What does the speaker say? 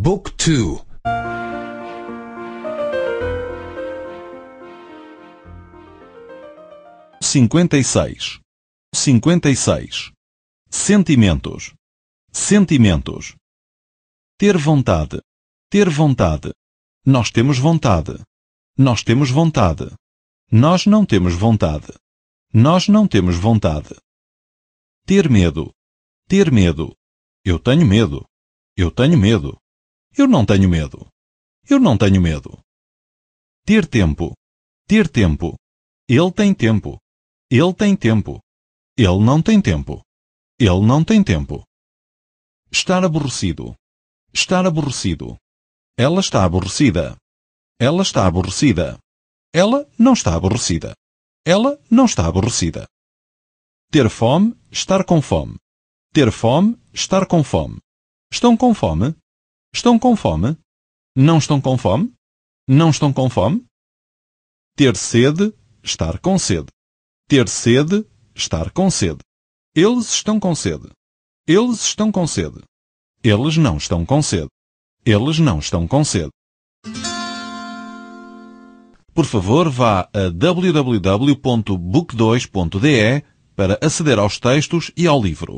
Book 2 56 56 Sentimentos Sentimentos Ter vontade Ter vontade Nós temos vontade Nós temos vontade Nós não temos vontade Nós não temos vontade Ter medo Ter medo Eu tenho medo Eu tenho medo eu não tenho medo. Eu não tenho medo. Ter tempo. Ter tempo. Ele tem tempo. Ele tem tempo. Ele não tem tempo. Ele não tem tempo. Estar aborrecido. Estar aborrecido. Ela está aborrecida. Ela está aborrecida. Ela não está aborrecida. Ela não está aborrecida. Ter fome, estar com fome. Ter fome, estar com fome. Estão com fome? Estão com fome? Não estão com fome? Não estão com fome? Ter sede, estar com sede. Ter sede, estar com sede. Eles estão com sede. Eles estão com sede. Eles não estão com sede. Eles não estão com sede. Por favor, vá a www.book2.de é para aceder aos textos e ao livro.